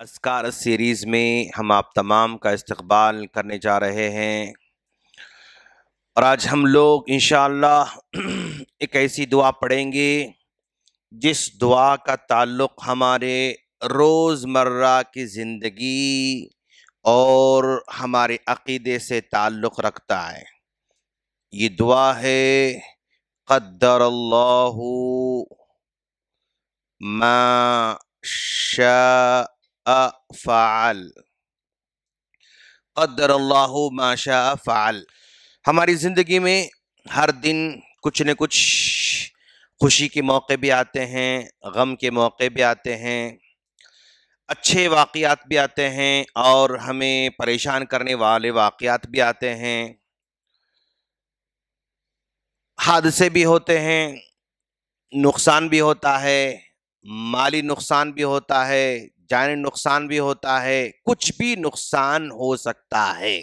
असकार series में हम आप तमाम का इस्तबाल करने जा रहे हैं और आज हम लोग इन एक ऐसी दुआ पढ़ेंगे जिस दुआ का ताल्लुक़ हमारे रोज़मर्रा की ज़िंदगी और हमारे अक़ीदे से ताल्लुक़ रखता है ये दुआ है क़दर अल्लाह मा शा फ़ाल कदर माशा फ़ाल हमारी ज़िंदगी में हर दिन कुछ न कुछ खुशी के मौके भी आते हैं गम के मौके भी आते हैं अच्छे वाक़ात भी आते हैं और हमें परेशान करने वाले वाक़ात भी आते हैं हादसे भी होते हैं नुकसान भी होता है माली नुकसान भी होता है जानी नुकसान भी होता है कुछ भी नुकसान हो सकता है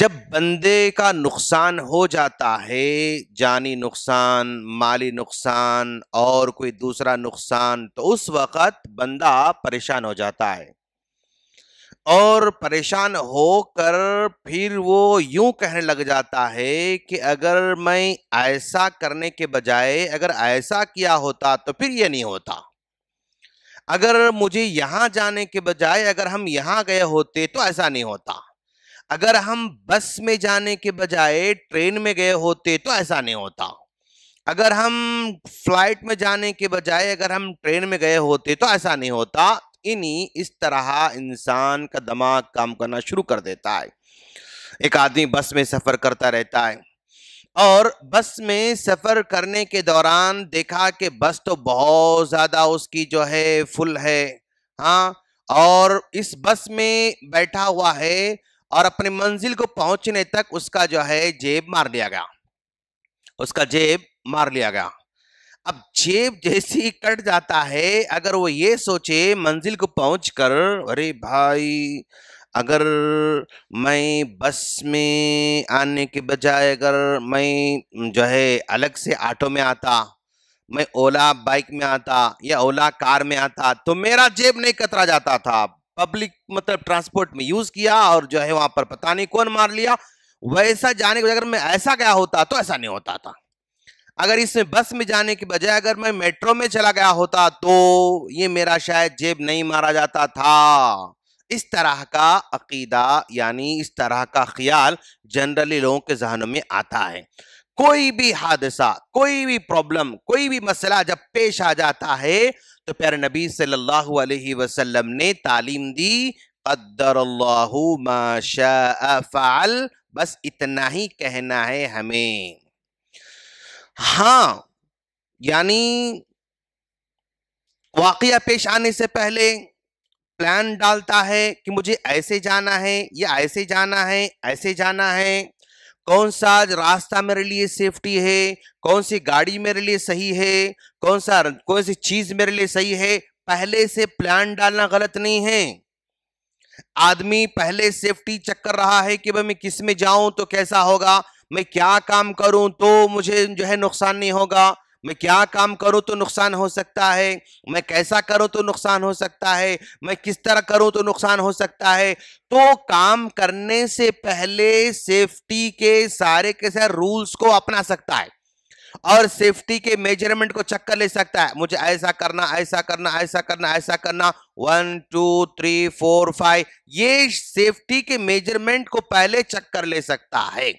जब बंदे का नुकसान हो जाता है जानी नुकसान माली नुकसान और कोई दूसरा नुकसान तो उस वक़्त बंदा परेशान हो जाता है और परेशान होकर फिर वो यूं कहने लग जाता है कि अगर मैं ऐसा करने के बजाय अगर ऐसा किया होता तो फिर ये नहीं होता अगर मुझे यहां जाने के बजाय अगर हम यहाँ गए होते तो ऐसा नहीं होता अगर हम बस में जाने के बजाय ट्रेन में गए होते तो ऐसा नहीं होता अगर हम फ्लाइट में जाने के बजाय अगर हम ट्रेन में गए होते तो ऐसा नहीं होता इन्हीं इस तरह इंसान का दिमाग काम करना शुरू कर देता है एक आदमी बस में सफ़र करता रहता है और बस में सफ़र करने के दौरान देखा कि बस तो बहुत ज़्यादा उसकी जो है फुल है हाँ और इस बस में बैठा हुआ है और अपने मंजिल को पहुंचने तक उसका जो है जेब मार लिया गया उसका जेब मार लिया गया अब जेब जैसी कट जाता है अगर वो ये सोचे मंजिल को पहुंचकर अरे भाई अगर मैं बस में आने के बजाय अगर मैं जो है अलग से ऑटो में आता मैं ओला बाइक में आता या ओला कार में आता तो मेरा जेब नहीं कतरा जाता था पब्लिक मतलब ट्रांसपोर्ट में यूज़ किया और जो है वहां पर पता नहीं कौन मार लिया वैसा जाने के बजाय अगर मैं ऐसा गया होता तो ऐसा नहीं होता था अगर इसमें बस में जाने के बजाय अगर मैं मेट्रो में चला गया होता तो ये मेरा शायद जेब नहीं मारा जाता था इस तरह का अकीदा यानी इस तरह का ख्याल जनरली लोगों के जहनों में आता है कोई भी हादसा कोई भी प्रॉब्लम कोई भी मसला जब पेश आ जाता है तो प्यारे नबी सल्लल्लाहु अलैहि वसल्लम ने तालीम दी कदर फ़ाल बस इतना ही कहना है हमें हाँ यानी वाकया पेश आने से पहले प्लान डालता है कि मुझे ऐसे जाना है या ऐसे जाना है ऐसे जाना है कौन सा रास्ता मेरे लिए सेफ्टी है कौन सी गाड़ी मेरे लिए सही है कौन सा कौन सी चीज मेरे लिए सही है पहले से प्लान डालना गलत नहीं है आदमी पहले सेफ्टी चेक कर रहा है कि भाई मैं किस में जाऊं तो कैसा होगा मैं क्या काम करूं तो मुझे जो है नुकसान नहीं होगा मैं क्या काम करूँ तो नुकसान हो सकता है मैं कैसा करूँ तो नुकसान हो सकता है मैं किस तरह करूँ तो नुकसान हो सकता है तो काम करने से पहले सेफ्टी के सारे के सारे रूल्स को अपना सकता है और सेफ्टी के मेजरमेंट को चक्कर ले सकता है मुझे ऐसा करना ऐसा करना ऐसा करना ऐसा करना one two three four five ये सेफ्टी के मेजरमेंट को पहले चक्कर ले सकता है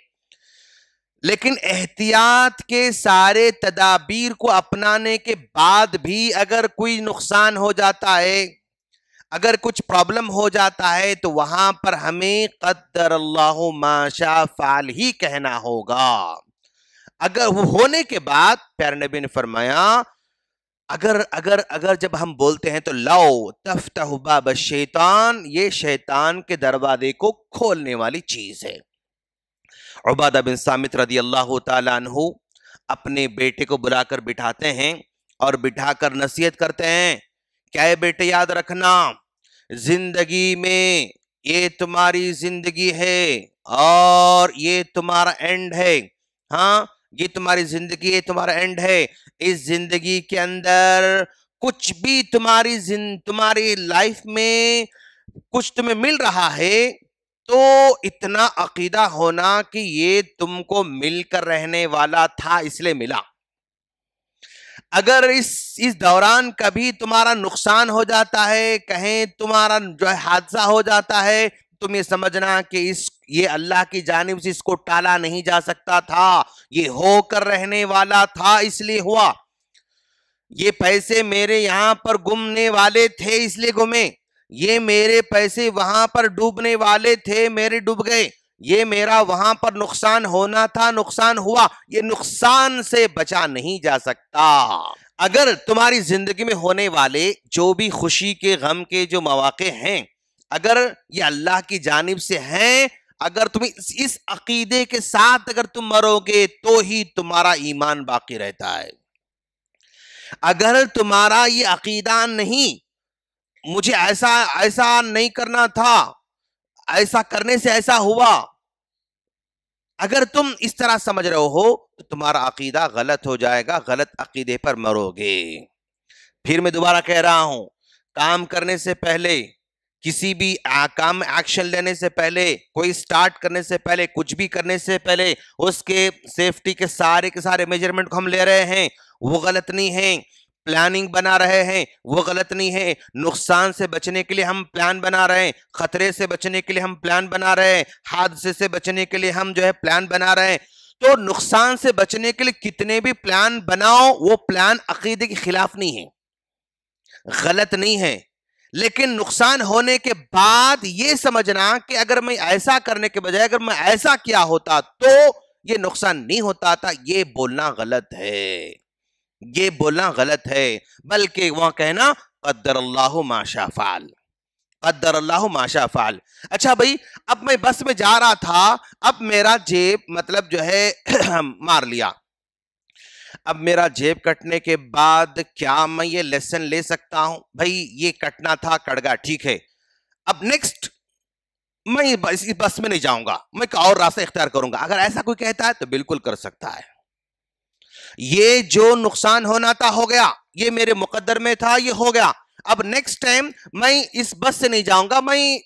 लेकिन एहतियात के सारे तदाबीर को अपनाने के बाद भी अगर कोई नुकसान हो जाता है अगर कुछ प्रॉब्लम हो जाता है तो वहां पर हमें कदर अल्लाह माशा फाल ही कहना होगा अगर वो होने के बाद प्यार नबी ने फरमाया अगर अगर अगर जब हम बोलते हैं तो लाओ तहबा शैतान ये शैतान के दरवाजे को खोलने वाली चीज है उबादा बिन सामित रदी अल्लाह तु अपने बेटे को बुलाकर बिठाते हैं और बिठाकर नसीहत करते हैं क्या है बेटे याद रखना जिंदगी में ये तुम्हारी जिंदगी है और ये तुम्हारा एंड है हाँ ये तुम्हारी जिंदगी है तुम्हारा एंड है इस जिंदगी के अंदर कुछ भी तुम्हारी जिन तुम्हारी लाइफ में कुछ तुम्हें मिल रहा है तो इतना अकीदा होना कि ये तुमको मिलकर रहने वाला था इसलिए मिला अगर इस इस दौरान कभी तुम्हारा नुकसान हो जाता है कहें तुम्हारा जो है हादसा हो जाता है तुम ये समझना कि इस ये अल्लाह की जानब से इसको टाला नहीं जा सकता था ये होकर रहने वाला था इसलिए हुआ ये पैसे मेरे यहां पर गुमने वाले थे इसलिए गुमे ये मेरे पैसे वहां पर डूबने वाले थे मेरे डूब गए ये मेरा वहां पर नुकसान होना था नुकसान हुआ ये नुकसान से बचा नहीं जा सकता अगर तुम्हारी जिंदगी में होने वाले जो भी खुशी के गम के जो मौाक़े हैं अगर ये अल्लाह की जानब से हैं अगर तुम इस, इस अकीदे के साथ अगर तुम मरोगे तो ही तुम्हारा ईमान बाकी रहता है अगर तुम्हारा ये अकीदा नहीं मुझे ऐसा ऐसा नहीं करना था ऐसा करने से ऐसा हुआ अगर तुम इस तरह समझ रहे हो तो तुम्हारा अकीदा गलत हो जाएगा गलत अकीदे पर मरोगे फिर मैं दोबारा कह रहा हूं काम करने से पहले किसी भी आ, काम एक्शन लेने से पहले कोई स्टार्ट करने से पहले कुछ भी करने से पहले उसके सेफ्टी के सारे के सारे मेजरमेंट को हम ले रहे हैं वो गलत नहीं है प्लानिंग बना रहे हैं वो गलत नहीं है नुकसान से बचने के लिए हम प्लान बना रहे हैं खतरे से बचने के लिए हम प्लान बना रहे हैं हादसे से बचने के लिए हम जो है प्लान बना रहे हैं तो नुकसान से बचने के लिए कितने भी प्लान बनाओ वो प्लान अकीदे के खिलाफ नहीं है गलत नहीं है लेकिन नुकसान होने के बाद ये समझना कि अगर मैं ऐसा करने के बजाय अगर मैं ऐसा किया होता तो ये नुकसान नहीं होता था ये बोलना गलत है ये बोलना गलत है बल्कि वहां कहना कद्दर अल्लाह माशा फाल कद्दर अल्लाह माशा फाल अच्छा भाई अब मैं बस में जा रहा था अब मेरा जेब मतलब जो है मार लिया अब मेरा जेब कटने के बाद क्या मैं ये लेसन ले सकता हूं भाई ये कटना था कड़गा ठीक है अब नेक्स्ट मैं इस बस में नहीं जाऊंगा मैं और रास्ता इख्तियार करूंगा अगर ऐसा कोई कहता है तो बिल्कुल कर सकता है ये जो नुकसान होना था हो गया ये मेरे मुकद्दर में था ये हो गया अब नेक्स्ट टाइम मैं इस बस से नहीं जाऊंगा मैं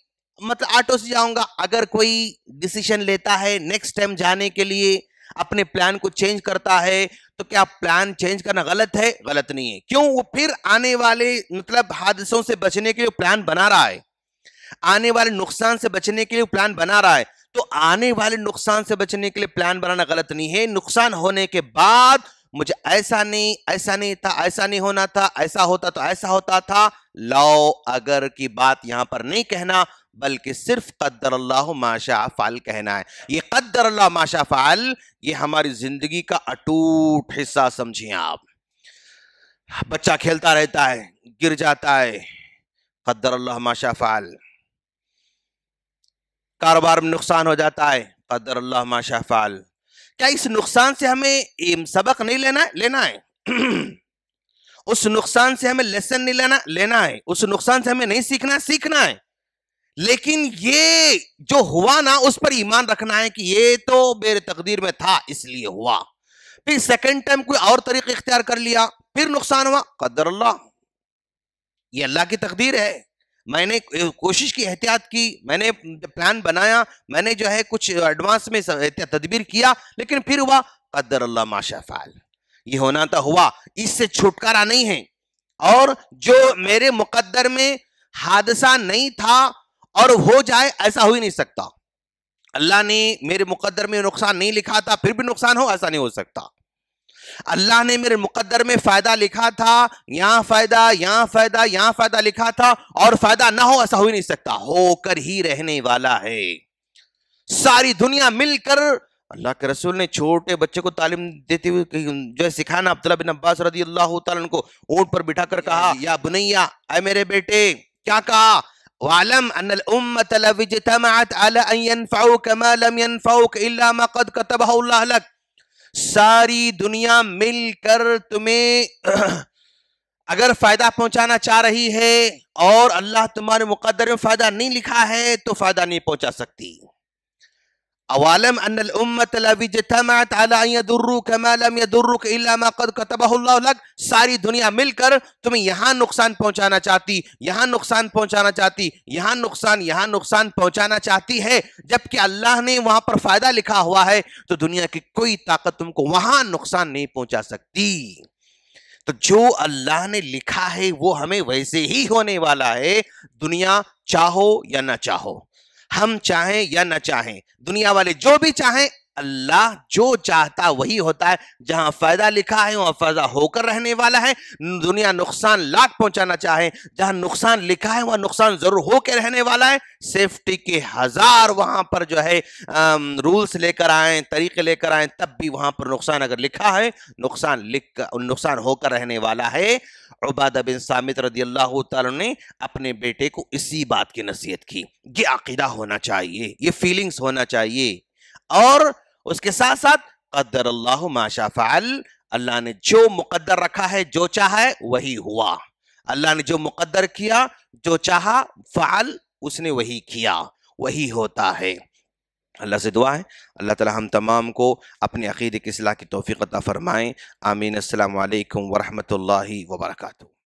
मतलब ऑटो से जाऊंगा अगर कोई डिसीजन लेता है नेक्स्ट टाइम जाने के लिए अपने प्लान को चेंज करता है तो क्या प्लान चेंज करना गलत है गलत नहीं है क्यों वो फिर आने वाले मतलब हादसों से बचने के लिए प्लान बना रहा है आने वाले नुकसान से बचने के लिए प्लान बना रहा है तो आने वाले नुकसान से बचने के लिए प्लान बनाना गलत नहीं है नुकसान होने के बाद मुझे ऐसा नहीं ऐसा नहीं था ऐसा नहीं होना था ऐसा होता तो ऐसा होता था लाओ अगर की बात यहां पर नहीं कहना बल्कि सिर्फ कद्दर अल्लाह माशा फ़ाल कहना है ये कद्दर अल्लाह माशा फ़ाल ये हमारी ज़िंदगी का अटूट हिस्सा समझिए आप बच्चा खेलता रहता है गिर जाता है कद्दर अल्लाह माशा फ़ाल कारोबार में नुकसान हो जाता है कद्दर अल्लाह माशा फ़ाल क्या इस नुकसान से हमें सबक नहीं लेना लेना है उस नुकसान से हमें लेसन नहीं लेना लेना है उस नुकसान से हमें नहीं सीखना सीखना है लेकिन ये जो हुआ ना उस पर ईमान रखना है कि ये तो मेरे तकदीर में था इसलिए हुआ फिर सेकेंड टाइम कोई और तरीके इख्तियार कर लिया फिर नुकसान हुआ कदर अल्लाह ये अल्लाह की तकदीर है मैंने कोशिश की एहतियात की मैंने प्लान बनाया मैंने जो है कुछ एडवांस में तदबीर किया लेकिन फिर हुआ कदर अल्लाह माशा फ़ाल ये होना तो हुआ इससे छुटकारा नहीं है और जो मेरे मुकद्दर में हादसा नहीं था और हो जाए ऐसा हो ही नहीं सकता अल्लाह ने मेरे मुकद्दर में नुकसान नहीं लिखा था फिर भी नुकसान हो ऐसा नहीं हो सकता अल्लाह ने मेरे मुकद्दर में फ़ायदा लिखा था यहां फ़ायदा यहां फ़ायदा यहां फ़ायदा लिखा था और फ़ायदा ना हो ऐसा हो ही नहीं सकता होकर ही रहने वाला है सारी दुनिया मिलकर अल्लाह के रसूल ने छोटे बच्चे को तालीम देते हुए जो है सिखाना अब्दुल्ला बिन अब्बास रदी अल्लाह को ऊंट पर बिठा कर कहा या बुनैया अः मेरे बेटे क्या कहा वालम अला अन यनफउक लम इल्ला मा कद अल्लाह सारी दुनिया मिलकर तुम्हें अगर फायदा पहुंचाना चाह रही है और अल्लाह तुम्हारे मुकदर में फायदा नहीं लिखा है तो फायदा नहीं पहुंचा सकती अवालम अन्नतमात कमालम यदुर्रुक लक सारी दुनिया मिलकर तुम्हें यहाँ नुकसान पहुंचाना चाहती यहां नुकसान पहुंचाना चाहती यहां नुकसान यहाँ नुकसान पहुंचाना चाहती है जबकि अल्लाह ने वहां पर फायदा लिखा हुआ है तो दुनिया की कोई ताकत तुमको वहां नुकसान नहीं पहुंचा सकती तो जो अल्लाह ने लिखा है वो हमें वैसे ही होने वाला है दुनिया चाहो या ना चाहो हम चाहें या ना चाहें दुनिया वाले जो भी चाहें अल्लाह जो चाहता वही होता है जहां फायदा लिखा है वहां फायदा होकर रहने वाला है दुनिया नुकसान लाख पहुंचाना चाहे जहां नुकसान लिखा है वहां नुकसान जरूर होकर रहने वाला है सेफ्टी के हजार वहां पर जो है रूल्स लेकर आए तरीके लेकर आए तब भी वहां पर नुकसान अगर लिखा है नुकसान लिख नुकसान होकर रहने वाला है उबादा बिन सामित रदी अल्लाह ने अपने बेटे को इसी बात की नसीहत की ये अकीदा होना चाहिए ये फीलिंग्स होना चाहिए और उसके साथ साथ कदर अल्लाह माशा फ़ाल अल्लाह ने जो मुकद्दर रखा है जो चाहे है वही हुआ अल्लाह ने जो मुकद्दर किया जो चाहा फ़ाल उसने वही किया वही होता है अल्लाह से दुआ है अल्लाह ताला हम तमाम को अपने अकीदे की असलाह की तोफ़ी अता फ़रमाएँ आमीन अल्लाम वरहमल वर्का